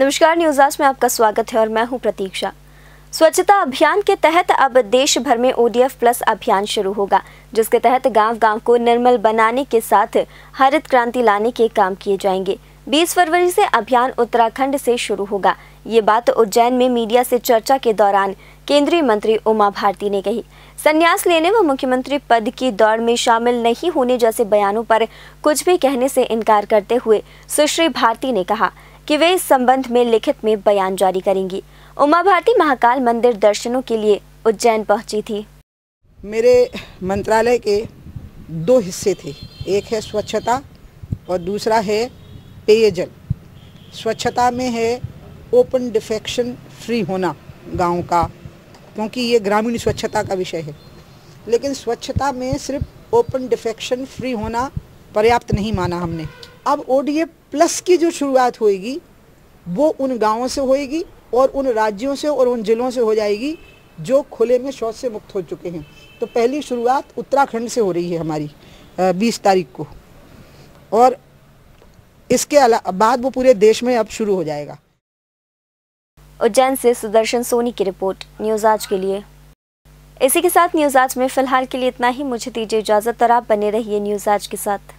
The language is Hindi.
नमस्कार न्यूज आज में आपका स्वागत है और मैं हूं प्रतीक्षा स्वच्छता अभियान के तहत अब देश भर में ओडीएफ प्लस अभियान शुरू होगा जिसके तहत गांव गांव को निर्मल बनाने के साथ हरित क्रांति लाने के काम किए जाएंगे 20 फरवरी से अभियान उत्तराखंड से शुरू होगा ये बात उज्जैन में मीडिया से चर्चा के दौरान केंद्रीय मंत्री उमा भारती ने कही संन्यास लेने व मुख्यमंत्री पद की दौड़ में शामिल नहीं होने जैसे बयानों पर कुछ भी कहने से इनकार करते हुए सुश्री भारती ने कहा कि वे इस संबंध में लिखित में बयान जारी करेंगी उमा भारती महाकाल मंदिर दर्शनों के लिए उज्जैन पहुंची थी मेरे मंत्रालय के दो हिस्से थे एक है स्वच्छता और दूसरा है पेयजल स्वच्छता में है ओपन डिफेक्शन फ्री होना गांव का क्योंकि ये ग्रामीण स्वच्छता का विषय है लेकिन स्वच्छता में सिर्फ ओपन डिफेक्शन फ्री होना पर्याप्त नहीं माना हमने अब ओडीए प्लस की जो शुरुआत होएगी वो उन गांवों से होएगी और उन राज्यों से और उन जिलों से हो जाएगी जो खुले में शौच से मुक्त हो चुके हैं तो पहली शुरुआत उत्तराखंड से हो रही है हमारी बीस तारीख को और इसके बाद वो पूरे देश में अब शुरू हो जाएगा उज्जैन से सुदर्शन सोनी की रिपोर्ट न्यूज आज के लिए इसी के साथ न्यूज आज में फिलहाल के लिए इतना ही मुझे दीजिए इजाजत और आप बने रहिए न्यूज आज के साथ